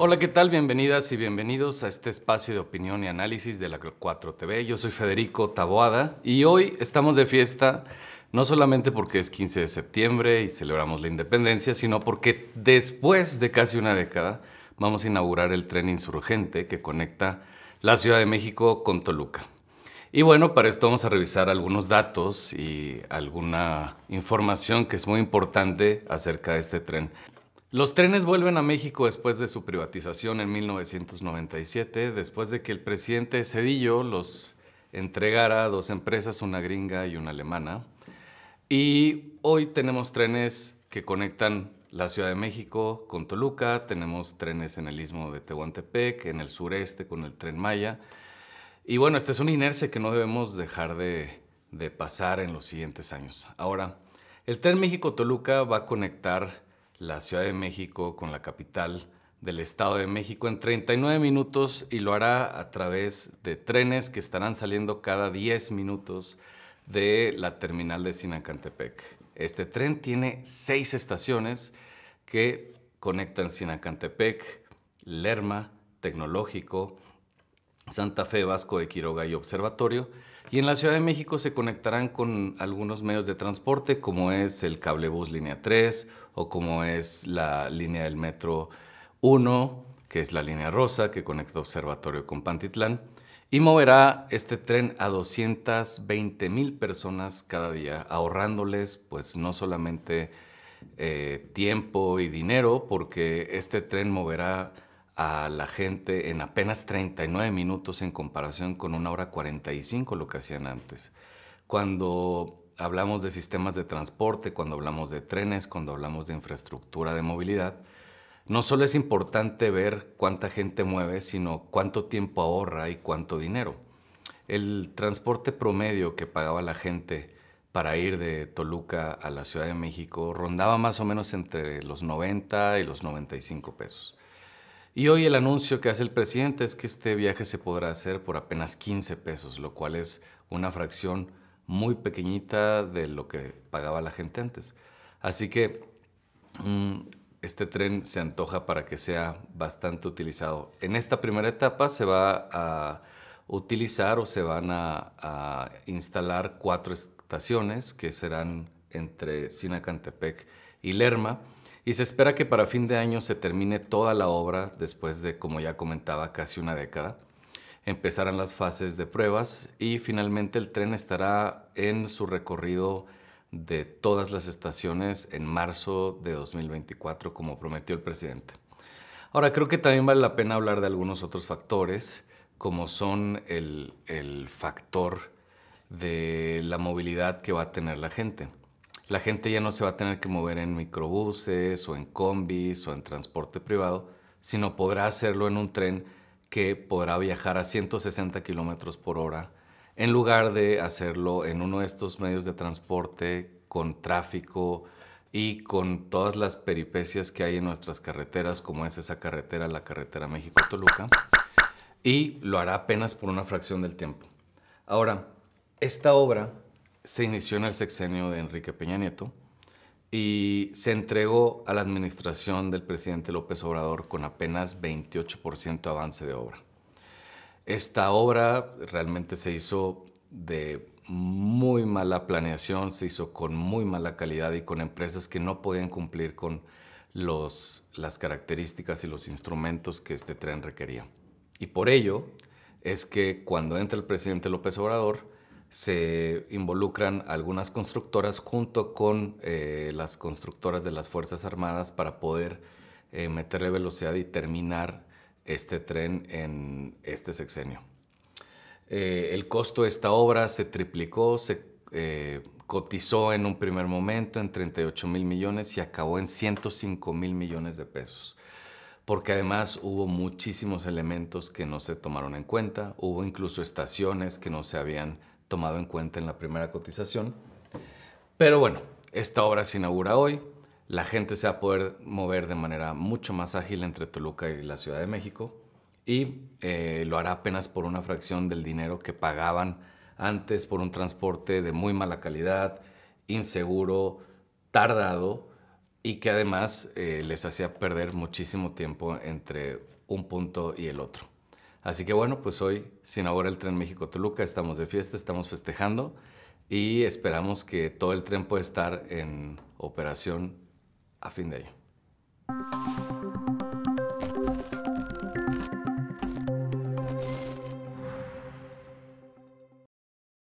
Hola, ¿qué tal? Bienvenidas y bienvenidos a este espacio de opinión y análisis de la 4TV. Yo soy Federico Taboada y hoy estamos de fiesta no solamente porque es 15 de septiembre y celebramos la independencia, sino porque después de casi una década vamos a inaugurar el tren insurgente que conecta la Ciudad de México con Toluca. Y bueno, para esto vamos a revisar algunos datos y alguna información que es muy importante acerca de este tren. Los trenes vuelven a México después de su privatización en 1997, después de que el presidente Cedillo los entregara a dos empresas, una gringa y una alemana. Y hoy tenemos trenes que conectan la Ciudad de México con Toluca, tenemos trenes en el istmo de Tehuantepec, en el sureste con el tren Maya. Y bueno, esta es una inercia que no debemos dejar de, de pasar en los siguientes años. Ahora, el tren México-Toluca va a conectar la Ciudad de México con la capital del Estado de México en 39 minutos y lo hará a través de trenes que estarán saliendo cada 10 minutos de la terminal de Sinacantepec. Este tren tiene seis estaciones que conectan Sinacantepec, Lerma, Tecnológico, Santa Fe, Vasco de Quiroga y Observatorio. Y en la Ciudad de México se conectarán con algunos medios de transporte, como es el cablebús línea 3 o como es la línea del metro 1, que es la línea rosa que conecta Observatorio con Pantitlán. Y moverá este tren a 220 mil personas cada día, ahorrándoles pues no solamente eh, tiempo y dinero, porque este tren moverá a la gente en apenas 39 minutos en comparación con una hora 45 lo que hacían antes. Cuando hablamos de sistemas de transporte, cuando hablamos de trenes, cuando hablamos de infraestructura de movilidad, no solo es importante ver cuánta gente mueve, sino cuánto tiempo ahorra y cuánto dinero. El transporte promedio que pagaba la gente para ir de Toluca a la Ciudad de México rondaba más o menos entre los 90 y los 95 pesos. Y hoy el anuncio que hace el presidente es que este viaje se podrá hacer por apenas 15 pesos, lo cual es una fracción muy pequeñita de lo que pagaba la gente antes. Así que mm, este tren se antoja para que sea bastante utilizado. En esta primera etapa se va a utilizar o se van a, a instalar cuatro estaciones que serán entre Sinacantepec y Lerma. Y se espera que para fin de año se termine toda la obra después de, como ya comentaba, casi una década. Empezarán las fases de pruebas y finalmente el tren estará en su recorrido de todas las estaciones en marzo de 2024, como prometió el presidente. Ahora, creo que también vale la pena hablar de algunos otros factores, como son el, el factor de la movilidad que va a tener la gente la gente ya no se va a tener que mover en microbuses o en combis o en transporte privado, sino podrá hacerlo en un tren que podrá viajar a 160 kilómetros por hora, en lugar de hacerlo en uno de estos medios de transporte con tráfico y con todas las peripecias que hay en nuestras carreteras, como es esa carretera, la carretera México-Toluca, y lo hará apenas por una fracción del tiempo. Ahora, esta obra se inició en el sexenio de Enrique Peña Nieto y se entregó a la administración del presidente López Obrador con apenas 28% avance de obra. Esta obra realmente se hizo de muy mala planeación, se hizo con muy mala calidad y con empresas que no podían cumplir con las características y los instrumentos que este tren requería. Y por ello es que cuando entra el presidente López Obrador, se involucran algunas constructoras junto con eh, las constructoras de las Fuerzas Armadas para poder eh, meterle velocidad y terminar este tren en este sexenio. Eh, el costo de esta obra se triplicó, se cotizó en un primer momento en 38 mil millones y acabó en 105 mil millones de pesos porque además hubo muchísimos elementos que no se tomaron en cuenta, hubo incluso estaciones que no se habían tomado en cuenta en la primera cotización. Pero bueno, esta obra se inaugura hoy. La gente se va a poder mover de manera mucho más ágil entre Toluca y la Ciudad de México y eh, lo hará apenas por una fracción del dinero que pagaban antes por un transporte de muy mala calidad, inseguro, tardado y que además eh, les hacía perder muchísimo tiempo entre un punto y el otro. Así que bueno, pues hoy sin ahora el tren México-Toluca, estamos de fiesta, estamos festejando y esperamos que todo el tren pueda estar en operación a fin de año.